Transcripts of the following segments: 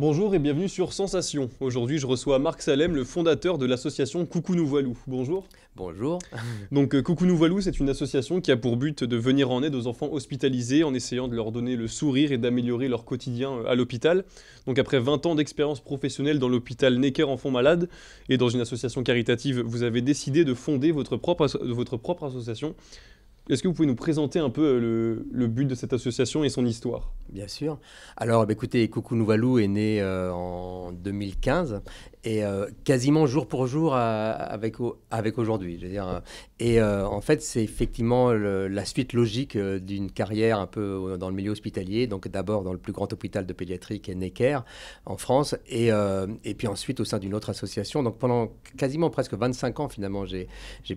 Bonjour et bienvenue sur Sensation. Aujourd'hui, je reçois Marc Salem, le fondateur de l'association Coucou Nous Bonjour. Bonjour. Donc, euh, Coucou Nous c'est une association qui a pour but de venir en aide aux enfants hospitalisés en essayant de leur donner le sourire et d'améliorer leur quotidien euh, à l'hôpital. Donc, après 20 ans d'expérience professionnelle dans l'hôpital Necker Enfants Malades et dans une association caritative, vous avez décidé de fonder votre propre association. Est-ce que vous pouvez nous présenter un peu euh, le, but de cette association et son histoire Bien sûr. Alors, bah, écoutez, Coucou Nouvalou est né euh, en 2015 et euh, quasiment jour pour jour avec, avec aujourd'hui. Et en fait, c'est effectivement la suite logique d'une carrière un peu dans le milieu hospitalier. Donc, d'abord dans le plus grand hôpital de pédiatrie qui est Necker en France, et, et puis ensuite au sein d'une autre association. Donc, pendant quasiment presque 25 ans, finalement, j'ai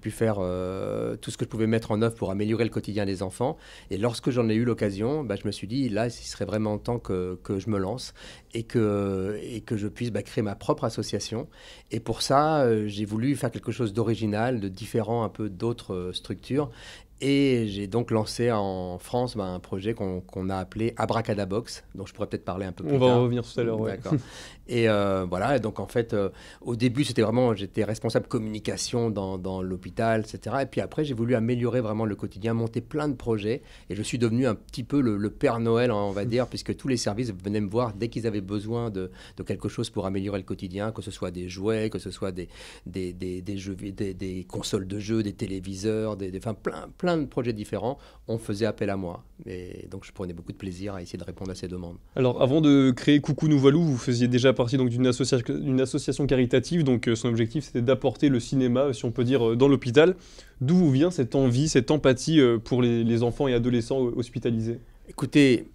pu faire tout ce que je pouvais mettre en œuvre pour améliorer améliorer le quotidien des enfants. Et lorsque j'en ai eu l'occasion, bah, je me suis dit, là, il serait vraiment temps que, je me lance et que, je puisse bah, créer ma propre association. Et pour ça, euh, j'ai voulu faire quelque chose d'original, de différent un peu d'autres euh, structures. Et j'ai donc lancé en France ben, un projet qu'on a appelé Abracadabox, dont je pourrais peut-être parler un peu plus On tard. On va en revenir tout à l'heure. et euh, voilà, donc en fait, euh, au début, c'était vraiment, j'étais responsable communication dans, l'hôpital, etc. Et puis après, j'ai voulu améliorer vraiment le quotidien, monter plein de projets. Et je suis devenu un petit peu le, Père Noël, hein, on va dire, puisque tous les services venaient me voir dès qu'ils avaient besoin de, quelque chose pour améliorer le quotidien, que ce soit des jouets, que ce soit des, des, des, jeux, des, consoles de jeux, des téléviseurs, des, enfin plein, plein de projets différents, on faisait appel à moi. Et donc je prenais beaucoup de plaisir à essayer de répondre à ces demandes. Alors avant de créer Coucou Nouvalou, vous faisiez déjà partie d'une association caritative, donc euh, son objectif c'était d'apporter le cinéma, euh, si on peut dire, euh, dans l'hôpital. D'où vient cette envie, cette empathie pour les, les enfants et adolescents hospitalisés Écoutez,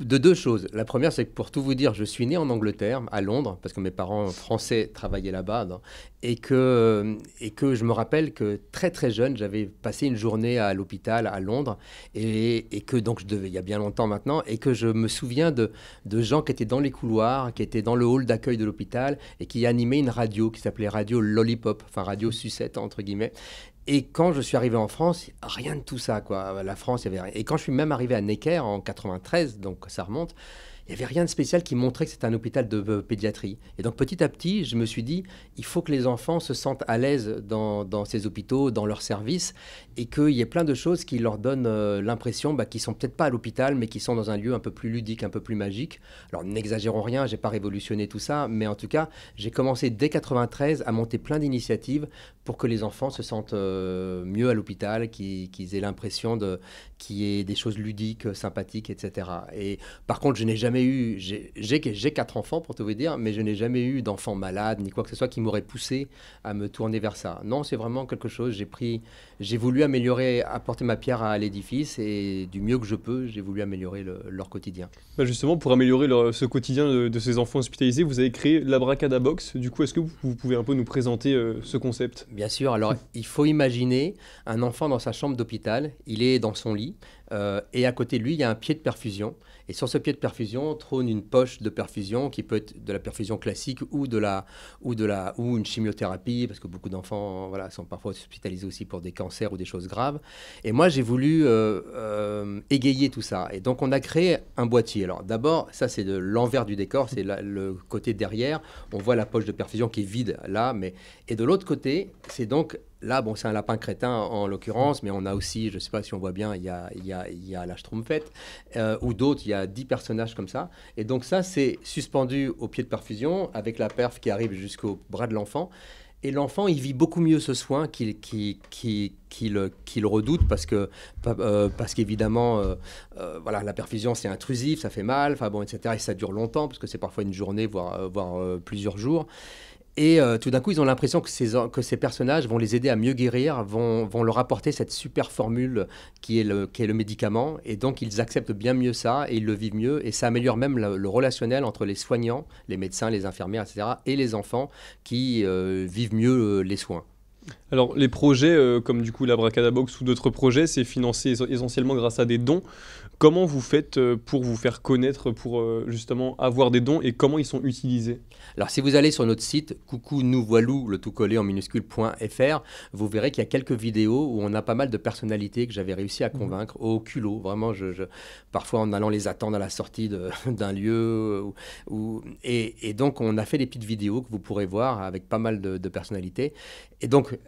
de deux choses. La première, c'est que pour tout vous dire, je suis né en Angleterre, à Londres, parce que mes parents français travaillaient là-bas, hein, et que, et que je me rappelle que très très jeune, j'avais passé une journée à l'hôpital à Londres, et, que donc je devais, il y a bien longtemps maintenant, et que je me souviens de, de gens qui étaient dans les couloirs, qui étaient dans le hall d'accueil de l'hôpital, et qui animaient une radio qui s'appelait Radio Lollipop, enfin Radio Sucette entre guillemets, et quand je suis arrivé en France, rien de tout ça, quoi. La France, il y avait rien. Et quand je suis même arrivé à Necker en 93, donc ça remonte, il n'y avait rien de spécial qui montrait que c'était un hôpital de euh, pédiatrie. Et donc petit à petit, je me suis dit, il faut que les enfants se sentent à l'aise dans, ces hôpitaux, dans leurs services, et qu'il y ait plein de choses qui leur donnent euh, l'impression bah, qu'ils sont peut-être pas à l'hôpital, mais qu'ils sont dans un lieu un peu plus ludique, un peu plus magique. Alors n'exagérons rien, j'ai pas révolutionné tout ça, mais en tout cas, j'ai commencé dès 93 à monter plein d'initiatives pour que les enfants se sentent euh, mieux à l'hôpital, qu'ils aient l'impression de qu'il y ait des choses ludiques, sympathiques, etc. Et par contre, je n'ai jamais eu. J'ai quatre enfants, pour te vous dire, mais je n'ai jamais eu d'enfant malade ni quoi que ce soit qui m'aurait poussé à me tourner vers ça. Non, c'est vraiment quelque chose. J'ai pris, j'ai voulu améliorer, apporter ma pierre à, l'édifice et du mieux que je peux, j'ai voulu améliorer leur quotidien. Bah, justement, pour améliorer ce quotidien de, ces enfants hospitalisés, vous avez créé la Bracada Box. Du coup, est-ce que vous, pouvez un peu nous présenter euh, ce concept Bien sûr. Alors, il faut imaginer un enfant dans sa chambre d'hôpital. Il est dans son lit euh, et à côté de lui, il y a un pied de perfusion. Et sur ce pied de perfusion trône une poche de perfusion qui peut être de la perfusion classique ou de la ou de la ou une chimiothérapie parce que beaucoup d'enfants voilà sont parfois hospitalisés aussi pour des cancers ou des choses graves. Et moi j'ai voulu euh, euh, égayer tout ça et donc on a créé un boîtier. Alors d'abord ça c'est de l'envers du décor, c'est le côté derrière. On voit la poche de perfusion qui est vide là, mais et de l'autre côté c'est donc Là, bon, c'est un lapin crétin en l'occurrence, mais on a aussi, je ne sais pas si on voit bien, il y a, il y a, la euh, ou d'autres, il y a dix personnages comme ça. Et donc ça, c'est suspendu au pied de perfusion, avec la perf qui arrive jusqu'au bras de l'enfant. Et l'enfant, il vit beaucoup mieux ce soin qu'il qui qu'il, redoute parce que euh, parce qu'évidemment, euh, voilà, la perfusion c'est intrusif, ça fait mal, enfin bon, etc. Et ça dure longtemps parce que c'est parfois une journée, voire, voire plusieurs jours. Et euh, tout d'un coup, ils ont l'impression que ces, que ces personnages vont les aider à mieux guérir, vont, leur apporter cette super formule qui est, le, est le médicament. Et donc, ils acceptent bien mieux ça et ils le vivent mieux. Et ça améliore même le, relationnel entre les soignants, les médecins, les infirmières, etc., et les enfants qui euh, vivent mieux euh, les soins. Alors les projets comme du coup la Box ou d'autres projets, c'est financé essentiellement grâce à des dons. Comment vous faites euh, pour vous faire connaître, pour euh, justement avoir des dons et comment ils sont utilisés Alors si vous allez sur notre site coucou nous voilou le tout collé en minuscule.fr, vous verrez qu'il y a quelques vidéos où on a pas mal de personnalités que j'avais réussi à mhm. convaincre au culot. Vraiment, parfois en allant les attendre à la sortie d'un lieu. Euh, et, donc on a fait des petites vidéos que vous pourrez voir avec pas mal de, de personnalités. Et donc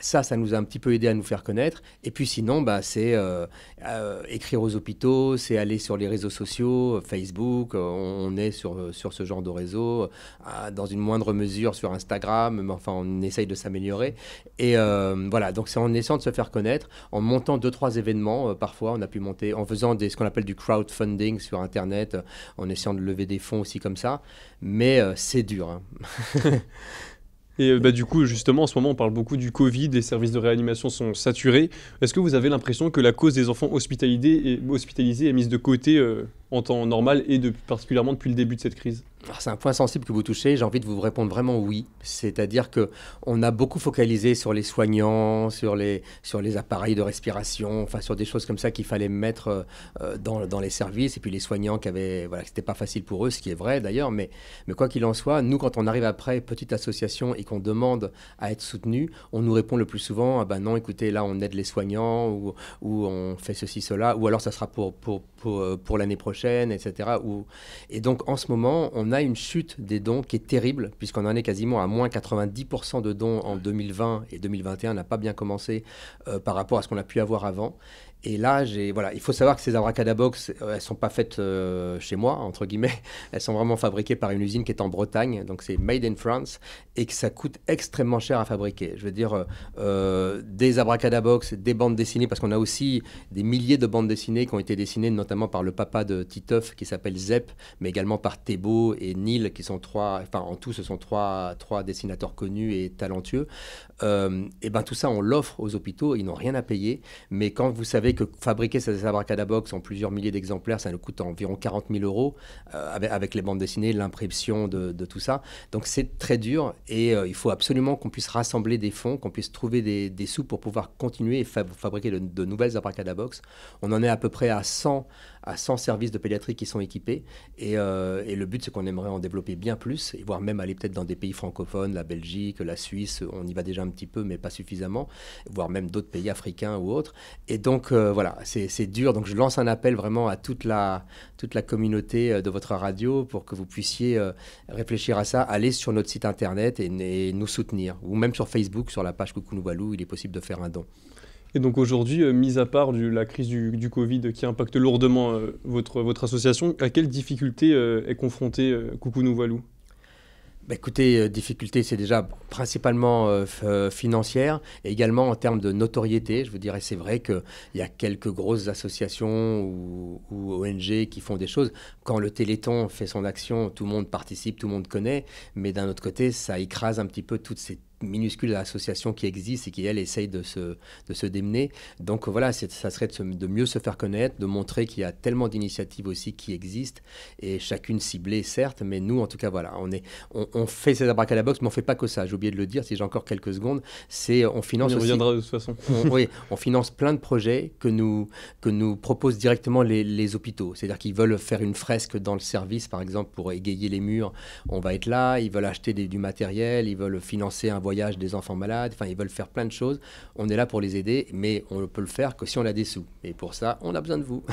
ça, ça nous a un petit peu aidé à nous faire connaître. Et puis sinon, bah, c'est euh, euh, écrire aux hôpitaux, c'est aller sur les réseaux sociaux, euh, Facebook, on est sur, sur ce genre de réseau, dans une moindre mesure sur Instagram, mais enfin, on essaye de s'améliorer. Et voilà, donc c'est en essayant de se faire connaître, en montant deux, trois événements, parfois, on a pu monter, en faisant des, ce qu'on appelle du crowdfunding sur Internet, en essayant de lever des fonds aussi comme ça. Mais c'est dur. Hein. Et euh, bah, du coup, justement, en ce moment, on parle beaucoup du Covid, les services de réanimation sont saturés. Est-ce que vous avez l'impression que la cause des enfants hospitalisés est, hospitalisés mise de côté euh, en temps normal et particulièrement depuis le début de cette crise ah, c'est un point sensible que vous touchez. J'ai envie de vous répondre vraiment oui. C'est-à-dire que on a beaucoup focalisé sur les soignants, sur les sur les appareils de respiration, enfin sur des choses comme ça qu'il fallait mettre euh, euh, dans, dans, les services. Et puis les soignants qui avaient voilà, c'était pas facile pour eux, ce qui est vrai d'ailleurs. Mais mais quoi qu'il en soit, nous quand on arrive après petite association et qu'on demande à être soutenu, on nous répond le plus souvent ah ben non, écoutez là on aide les soignants ou ou on fait ceci cela ou alors ça sera pour pour pour, euh, pour l'année prochaine, etc. et donc en ce moment on on a une chute des dons qui est terrible, puisqu'on en est quasiment à moins 90% de dons en 2020 et 2021 n'a pas bien commencé euh, par rapport à ce qu'on a pu avoir avant. Et là, j'ai voilà, il faut savoir que ces abracadabox, euh, elles sont pas faites euh, chez moi entre guillemets. Elles sont vraiment fabriquées par une usine qui est en Bretagne, donc c'est made in France et que ça coûte extrêmement cher à fabriquer. Je veux dire euh, des abracadabox, des bandes dessinées parce qu'on a aussi des milliers de bandes dessinées qui ont été dessinées notamment par le papa de Titeuf qui s'appelle Zep, mais également par Thébault et Neil qui sont trois, enfin en tout ce sont trois trois dessinateurs connus et talentueux. et ben tout ça on l'offre aux hôpitaux, ils n'ont rien à payer. Mais quand vous savez que fabriquer ces abracadabox en plusieurs milliers d'exemplaires, ça nous coûte environ 40 000 euros euh, avec, les bandes dessinées, l'impression de, tout ça. Donc c'est très dur et euh, il faut absolument qu'on puisse rassembler des fonds, qu'on puisse trouver des, sous pour pouvoir continuer et fabriquer de, nouvelles abracadabox. On en est à peu près à 100 à 100 services de pédiatrie qui sont équipés. Euh, et, le but, c'est qu'on aimerait en développer bien plus, et voire même aller peut-être dans des pays francophones, la Belgique, la Suisse, on y va déjà un petit peu, mais pas suffisamment, voire même d'autres pays africains ou autres. Et donc, euh, voilà, c'est dur. Donc je lance un appel vraiment à toute la, toute la communauté euh, de votre radio pour que vous puissiez euh, réfléchir à ça. aller sur notre site internet et, nous soutenir. Ou même sur Facebook, sur la page Coucou Nouvalou, il est possible de faire un don. Et donc aujourd'hui, mise à part la crise du, Covid qui impacte lourdement votre, votre association, à quelles difficultés est confrontée Coucou Nouvalou bah, écoutez, euh, difficulté, c'est déjà principalement euh, euh, financière et également en termes de notoriété. Je vous dirais, c'est vrai qu'il y a quelques grosses associations ou, ou, ONG qui font des choses. Quand le Téléthon fait son action, tout le monde participe, tout le monde connaît. Mais d'un autre côté, ça écrase un petit peu toutes ces minuscule association qui existe et qui, elle, essaye de se, de se démener. Donc voilà, ça serait de, mieux se faire connaître, de montrer qu'il y a tellement d'initiatives aussi qui existent, et chacune ciblée, certes, mais nous, en tout cas, voilà, on, est, on, fait ces abracadabox mais on ne fait pas que ça. J'ai oublié de le dire, si j'ai encore quelques secondes, c'est on finance... On de toute façon. oui, on finance plein de projets que nous, que nous proposent directement les, hôpitaux. C'est-à-dire qu'ils veulent faire une fresque dans le service, par exemple, pour égayer les murs, on va être là, ils veulent acheter du matériel, ils veulent financer un voyage des enfants malades, enfin ils veulent faire plein de choses. On est là pour les aider, mais on ne peut le faire que si on a des sous. Et pour ça, on a besoin de vous.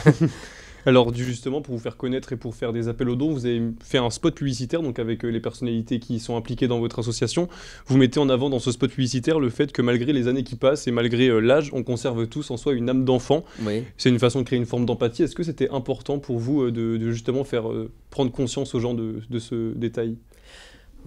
Alors justement, pour vous faire connaître et pour faire des appels aux dons, vous avez fait un spot publicitaire, donc avec euh, les personnalités qui sont impliquées dans votre association. Vous mettez en avant dans ce spot publicitaire le fait que malgré les années qui passent et malgré euh, l'âge, on conserve tous en soi une âme d'enfant. C'est une façon de créer une forme d'empathie. Est-ce que c'était important pour vous euh, de, justement faire prendre conscience aux gens de, de ce détail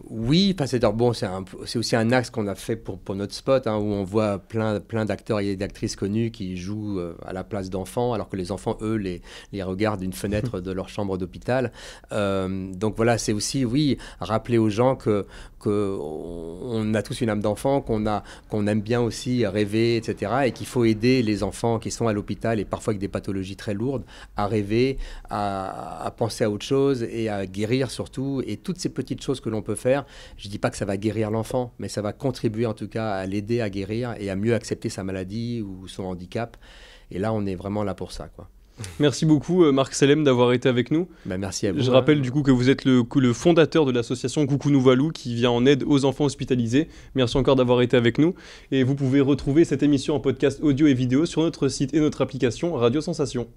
oui, parce bon, c'est aussi un axe qu'on a fait pour, notre spot, hein, où on voit plein, plein d'acteurs et d'actrices connus qui jouent euh, à la place d'enfants, alors que les enfants, eux, les, les regardent d'une fenêtre de leur chambre d'hôpital. Euh, donc voilà, c'est aussi, oui, rappeler aux gens que, que on a tous une âme d'enfant, qu'on qu'on aime bien aussi rêver, etc., et qu'il faut aider les enfants qui sont à l'hôpital et parfois avec des pathologies très lourdes à rêver, à penser à autre chose et à guérir surtout, et toutes ces petites choses que l'on peut faire je ne dis pas que ça va guérir l'enfant, mais ça va contribuer en tout cas à l'aider à guérir et à mieux accepter sa maladie ou son handicap. Et là, on est vraiment là pour ça. Quoi. Merci beaucoup euh, Marc Salem d'avoir été avec nous. Bah, merci à vous. Je hein. rappelle du coup que vous êtes le, le fondateur de l'association Coucou Nouvalou qui vient en aide aux enfants hospitalisés. Merci encore d'avoir été avec nous. Et vous pouvez retrouver cette émission en podcast audio et vidéo sur notre site et notre application Radio Sensation.